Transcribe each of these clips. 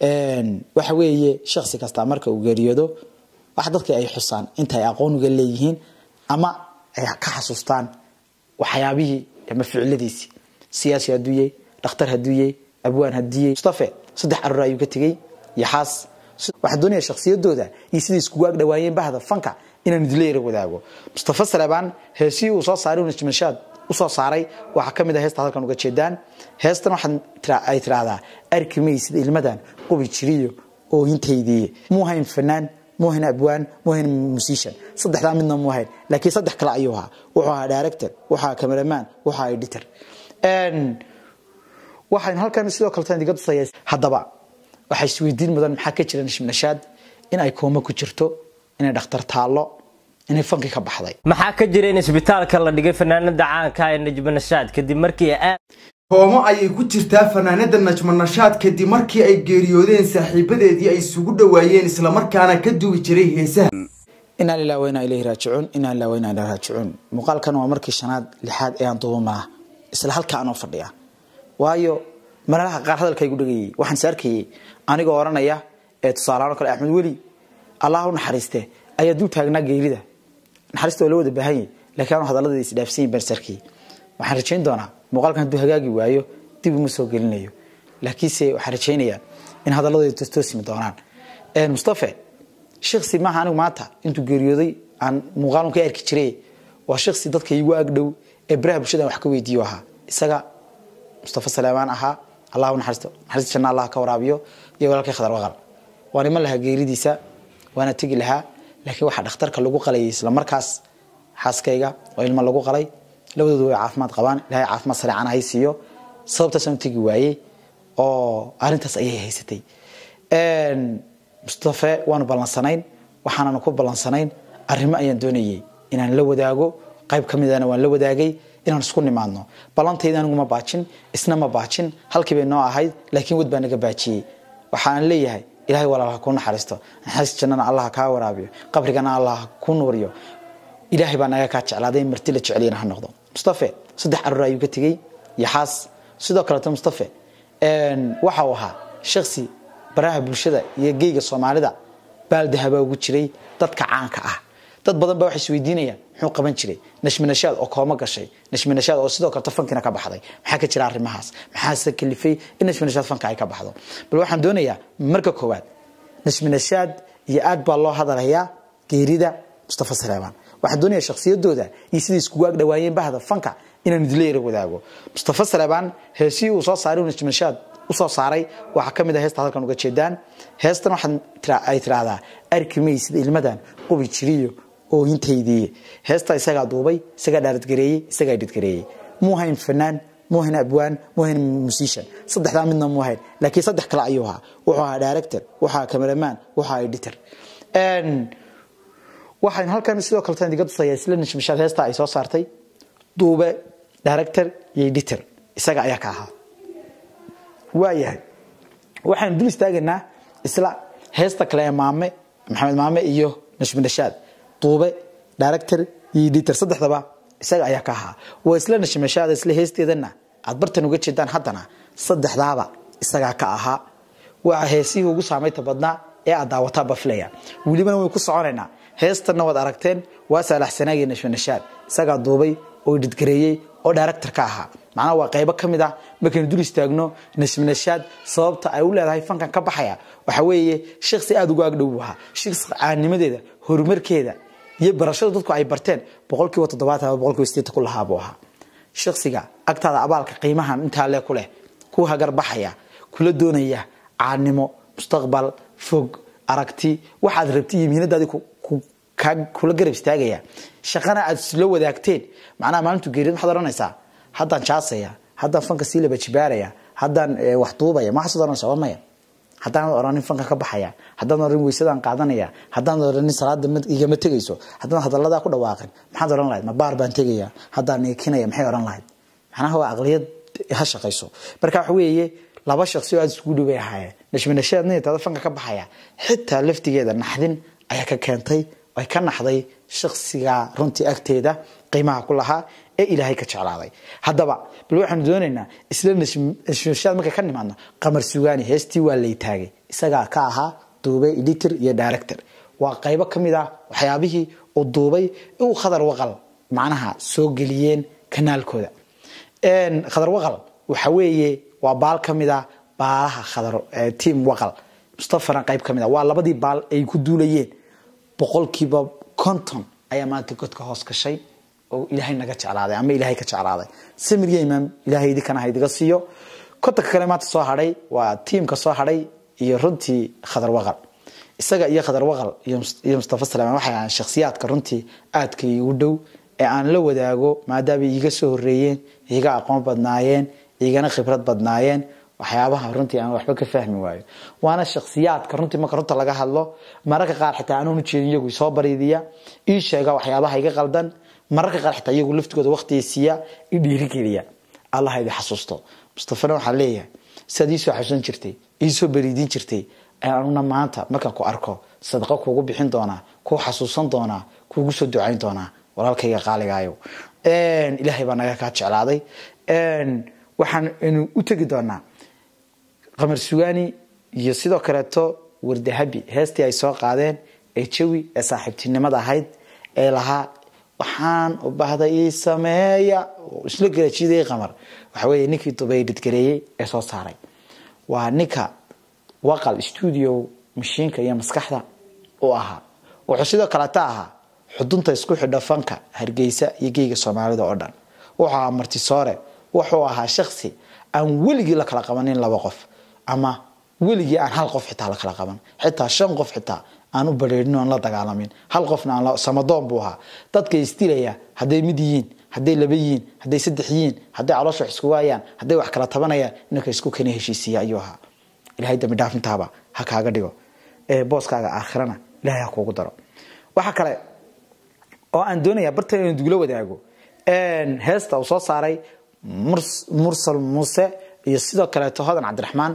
waxa weeye shaksi kasta marka uu geeriyoodo wax dadka ay xusaan inta ay aqooniga leeyihiin ama ay ka xasuustaan waxyaabihii ama ficiladiisii siyaasi haduuye dhakhtar haduuye abwaan haduuye mustafe saddex aroor ayuu ka tegey iyo xaas waxaa doonaya shakhsiyadooda iyo siday isku waag dhawaayeen bahda fanka inaan idleyra wadaago mustafa salebaan heesihii uu soo saaray uuna usoo saaray waxaa ka mid a ah heesta halkan uga jeedaan heestan waxaa ay tidhaahdaa arkimaysid ilmadan qubi jiriyo oo intaydiiye muu hayn fanaan muu hayn abwaan muu hayn musiishan saddexdaa midna muu hayn laakiin saddex kale ayuu ahaa wuxuu ahaa director waxaa cameraman waxaa editor waxaan halkan sidoo kaletan idiga tusaya haddaba waxaa isweydiin mudan maxaa ka jira nashib in ay kooma ku jirto inay dhakhtar taallo maxaa ka jira in isbitaalka la dhigay fanaanada caanka ee najib nashaad kadib markii hoomo ayay ku jirtaa fanaanada najmanashaad kadib markii ay geeriyoodeen saaxiibadeedii ay isugu dhowaayeen islamarkaana ka duwi jiray heesaha inaa lilah waynaa ilayhi raajicuun inaa lilah waynaa ilayhi raajicuun muuqaalkan waa markii shanaad lixaad ee aan isla halkaa anoo fadhiya waayo malaalaha qaar hadalkaygu dhegayay waxaan is arkayay anigoo oranaya ee tusaalahaan o kale axmed weli allah u naxariiste ayaa dul taagnaa geerida naxariista waa la wada baahanyay lakiin aan hadaladeeda isdhaafsanyin baan is waxaan rajayn doonaa muuqaalkan hadduu hagaagi waayo dib uma soo gelinayo laakiinse waxaan rajaynayaa in hadalladoodi tostoosimi doonaan mustafe shiksi maaha anigu maanta intuu geeriyooday aan muuqaalun ka arki jiray waa shiksi dadka iigu agdhow ee baraha bulshada wax ka weydiiyo ahaa isaga mustafe saleemaan ahaa allah naxariisto naxariista janna allah ka waraabiyo iyo walaalkii khadar waqal waan iman lahaa geeridiisa waana tegi lahaa laakiin waxaa dhakhtarka lagu qalayay isla markaas xaaskayga oo ilma lagu qalay labadoodu way caafimaad qabaan ilahay caafimaad sareecan hay siiyo sababtaasaan utegi waayey oo arintaas ayay haysatay mustafe waanu ballansanayn waxaananu ku ballansanayn arrimo ayaan doonayay inaan la wadaago qayb ka midana waan la wadaagay inaan isku nimaadno ballantayda aniguma baajin isna ma baajin halkii bay noo ahayd laakiin wad baa naga baajiyey waxaan leeyahay ilahay walaal ha naxariisto naxariis jannana allah kaa waraabiyo qabrigana allah ha nuuriyo ilaahay baa naga kaa jeclaaday marti la jeceliyana ha noqdo mustae saddex aroor ayuu ka tegey yaxaas sidoo kaleeto mustae waxa uu ahaa shaksi baraha bulshada iyo geyga soomaalida baaldahabaa ugu jiray dadka caanka ah dad badan baa waxay isweydiinayaan muxuu qaban jiray nashminashaad oo koomo gashay nashminashaad oo sidoo kaleto fankina ka baxday maxaa ka jira arrimahaas maxaase kalifay in nashminashaad fanka ay ka baxdo bal waxaan doonayaa marka koowaad nashminashaad iyo aad baa loo hadalayaa geerida mustafa saleebaan waxaa doonaya shakhsiyadooda iyo siday isku dhawaayeen bahda fanka inaan idleera wadaago mustafa saleebaan heesihii uu soo saaray una usoo saaray waxaa ka mid a ah heesta halkan uga jeedaan heestan waxaa ay tidhaahdaa arki maysida ilmadan qubi jiriyo ooyintaydiiye heesta isagaa duubay isagaa dhaaradgareeyey isagaa dhidgareeyey muu hayn fanaan muu hayn abwaan muu hayn musician saddexdaa midna muu hayn laakiin saddex kale ayuu ahaa wuxuu ahaa director wuxuu ahaa cameraman wuxuu ahaa editor waxaan halkan sidoo kaletan idiga tusaya isla nishmishaad heesta ay soo saartay duube director iyo editor isaga ayaa ka ahaa waayahay waxaan dul istaagaynaa isla heesta kale ee maame maxamed maame iyo nishminashaad duube director iyo editor saddexdaba isaga ayaa ka ahaa waa isla nishmishaada isla heesteedana aad bartan uga jeedaan haddana saddexdaaba isagaa ka ahaa waa heesihii ugu saameynta badnaa ee aad daawataanba filaya welibana way ku soconaynaa heestanna waad aragteen waa saalaxsanaagii nashfinashaad isagaa duubay oo dhidgareeyey oo director ahaa macnaha waa qaybo ka mid ah markaynu dul istaagno nashminashaad sababta ay u leedahay fankan ka baxaya waxa weeye shiksi aada ugu agdhow ahaa shiksi caanimadeeda horumarkeeda iyo barashada dadku ay barteen boqolkiiba toddobaatan ama boqolkiiba sideetan ku lahaa ahaa shaksiga agtaada abaalka qiimahan intaa le ku leh ku hagarbaxaya kula doonaya caanimo mustaqbal fog aragti waxaad rabti iyo mihinadaadi kula garab istaagaya shaqana aad isla wadaagteen macnaha maalintu geeriyad waxaad ohanaysaa haddaan jaasaya haddaan fanka sii labajibaaraya haddaan eh, wax duubaya maxaad ohanaysaa waa maya haddaan oranin fanka ka baxaya haddaan oranin weysadaan qaadanaya haddaan oranin salaada igama tegayso haddaan hadalladaa ku dhawaaqin maxaad ohan lahayd ma baar baan tegaya haddaan ekinaya maxay ohan lahayd macnaha waa aqliyad ha shaqayso marka waxa weeye laba shaqsi oo aada iskugu dhoway ahaayeen nashmanashaadnaytada fanka ka baxaya xitaa laftigeeda naxdin ayaa ka keentay ay ka naxday shaksiga runtii agteeda qiimaha ku lahaa ee ilaahay ka jeclaaday haddaba bal waxaanu doonaynaa isla nashashaad markay ka nimaadno qamar sugaani heestii waa lay taagay isagaa ka ahaa duubay editor iyo director waa qaybo ka mid ah waxyaabihii uu duubay uu khadar macnaha soo geliyeen kanaalkooda khadar waxa weeye waa baal ka mid a ah baalaha khadar tiam waqal mustafana qayb ka mid a ah, waa labadii baal ay ku duulayeen boqolkiiba konton ayaa maanta godka hoos gashay oo ilaahay naga jeclaaday ama ilaahay ka jeclaaday samirya imaam ilaahay idinkana ha idiga siiyo kontanka kale maanta soo hadhay waa tiimka soo hadhay iyo runtii khadar isaga iyo khadar waqal iyo mustafa salmaan waxay ahaan shakhsiyaadka runtii aadka iigu dhow ee aan la wadaago maadaama iiga soo horeeyeen iiga aqoon badnaayeen iigana khibrad badnaayeen waxyaabaha runtii aan waxba ka fahmi waayo waana shakhsiyaadka runtii marka runta laga hadlo mararka qaar xitaa anuun ujeedin iyagu isoo bariidiya ii sheega waxyaabaha iga qaldan mararka qaar xitaa iyagu laftigooda waqtiga siiya i allah idi xasuusto mustafana waxaa leeyahay sidaad iisoo xasuusan jirtay iisoo bariidin jirtay ayaan anuna maanta markaan ku arko sadaqo kuugu bixin doonaa kuu xasuusan doonaa kuugu soo ducayn doonaa walaalkayga qaaligaayo ilaahay baa naga kaa jeclaaday waxaan inu u tegi doonaa qamar sugaani iyo sidoo kaleeto wardahabi heestii ay soo qaadeen ee jawi ee saaxiibtinimada ahayd ee lahaa waxaan u bahday ii sameeya isla garajiday qamar waxa ninkii dubaydhidgareeyey ee soo saaray waa ninka waqal stuudio mashiinka iyo maskaxda u ahaa wuxuu sidoo kaleeta ahaa xudunta isku xidho fanka hargeysa iyo geyga soomaalida oo dhan wuxuu ahaa martisoore wuxuu ahaa shaksi aan weligii la kala qabanin laba qof ama weligii aan hal qof xitaa lakala qaban xitaa shan qof xitaa aan u bareerin aan la dagaalamin hal qofna samadoon buu ahaa dadka isdilaya hadday mid yihiin hadday laba yihiin hadday saddex yihiin hadday caloosha wax isku waayaan hadday wax kala tabanayaan inanka isku kena heshiisiiya ayuu ahaa ilahay dambi ha kaaga dhigo booskaaga aakhirana ilahay ha kuugu daro waxaa kale oo aan doonayaa bartan inuu duglo wadaago heesta uu soo saaray mursal muuse iyo sidoo kaleeto hodan cabdiraxmaan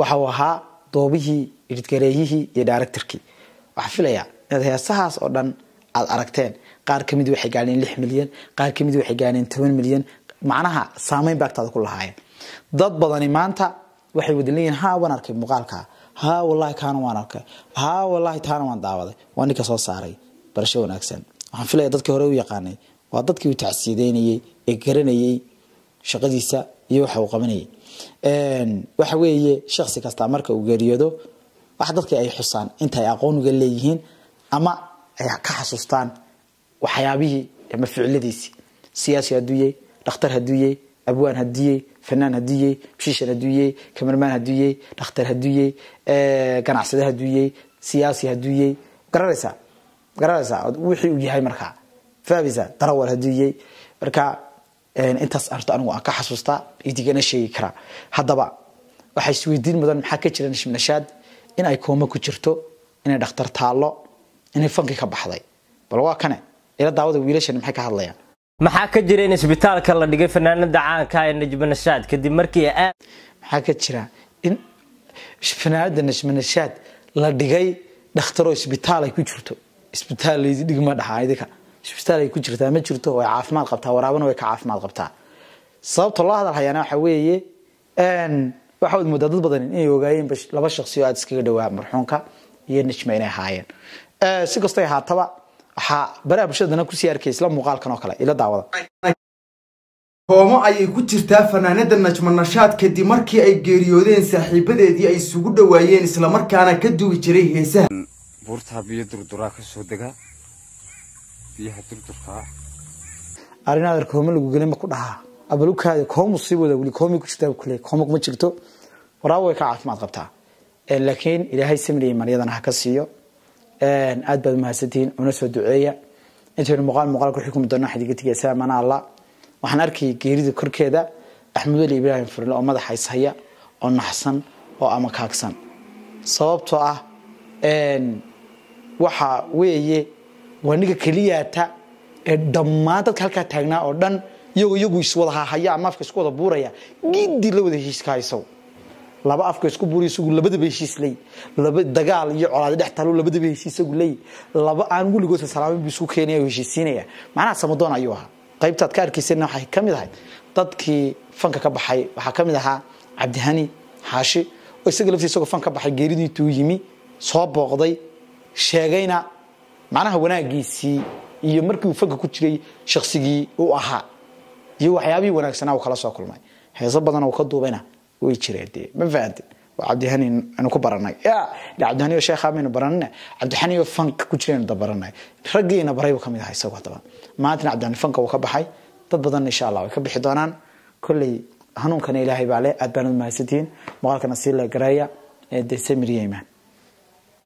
waxa uu ahaa doobihii iridgareeyihii iyo daaractarkii waxaa filayaa inaad heesahaas oo dhan aad aragteen qaar kamid waxay gaadheen lix milyan qaar kamid waxay gaadheen toban milyan macnaha saamayn ba ku lahaayeen dad badani maanta waxay wada leeyihin haa waan arkay muuqaalkaa haa wallahi kaana waan arkay haa wallahi taana waan daawaday waa ninka soo saaray barasho wanaagsan waxaan filaya dadkii hore u yaqaanay waa dadkii u tacsiideynayey ee garanayey shaqadiisa iyo waxa uu qabanayay waxa weeye shakhsi kasta marka uu geeriyoodo wax dadka ay xusaan inta ay aqooniga leeyihiin ama ay ka xasuustaan waxyaabihii ama ficiladiisii siyaasi haduuye dhakhtar haduuye abwaan haduuye fanaan haduuye bishishan haduuye kamarmaan haduuye dhakhtar haduuye ganacsade haduuye siyaasi haduuye garanaysaa garanaysaa wixii uu yahay markaa fahmaysaa darawal haduuye marka intaas arto anigu aan ka xasuustaa idigana sheegi karaa haddaba waxaa isweydiin mudan maxaa ka jira nashibnashaad in ay kooma ku jirto inay dhakhtar taallo inay fanki ka baxday bal waa kane ila daawada wiilashani maxay ka hadlayaan maxaa ka jira in isbitaalka la dhigay fanaanada caanka ee najmanashaad kadib markii aad maxaa ka jira in fanaanada najmanashaad la dhigay dhakhtaro isbitaal ay ku jirto isbitaal laydidhigma dhaxa idinka isbitaalay ku jirtaa ma jirto way caafimaad qabtaa waraabana way ka caafimaad qabtaa sababta loo hadal hayaana waxa weeye waxaad moodaa dad badan inay ogaayeen laba shaksi aada iskaga dhawaa marxuunka iyo nijma inay ahaayeen si kastay ahaataba waxaa baraha bulshadana kusii arkay isla muuqaalkan oo kale ila daawada koomo ayay ku jirtaa fanaanada najma nashaad kadib markii ay geeriyoodeen saaxiibadeedii ay isugu dhawaayeen islamarkaana ka duwi jiray heesaha buurtaa biyo durduraa kasoo dega biyaha durturka ah arrin adeer kooma lagu gelin ma ku dhahaa abalukaada koomu sii wada weli koomay ku jirtaa kule kooma kuma jirto waraa way ka caafimaad qabtaa eh, laakiin ilaahay samriya maryadana ha ka siiyo aad baad umahadsantihiin una soo duceeya intaynu muuqaal muuqaal ku xukumi doonaa xadiigatiga saamana allah waxaan arkayay geerida korkeeda axmed weli ibraahim furle oo madaxa ishaya oo naxsan oo amakaagsan sababtoo ah waxa weeye waa ninka keliyaata ee dhammaan dadka halkaa taagnaa oo dhan iyagoo iyagu iswada hahaya ama isku wada buuraya gidii la wada heshiiska haysaw laba afka isku buuriy isagu labadaba heshiisley laba dagaal iyo colaade dhex talo labadaba heshiis isagu ley laba aan weligood salaamin buu isku keenaya oo heshiisiinaya macnaha samadoon ayuu ahaa qaybtaad ka arkaysayna waxay ka mid ahayd dadkii fanka ka baxay waxaa ka mid ahaa cabdihani xaashi oo isaga laftii fan ka baxay geeridintuu yimi soo booqday sheegayna macnaha wanaagiisii iyo markii uu foga ku jiray shaksigii u ahaa iyo waxyaabihii wanaagsanaa u kala soo kulmay heeso badanoo ka duubayna way jireen dee ma fahamte cabdihani anu ku baranay cabdihaniyo sheekhamaynu baranina cabdihaniyo fanka ku jiraynu dabaranay raggiina baraybu kamid ahaa isagu haddaba maantana cabdihani fanka wuu ka baxay dad badanna insha allah way ka bixi doonaan kolley hanuunkana ilaahay baa leh aad baanad mahadsantihiin maqaalkana sii la gareeya ee dee samir imaan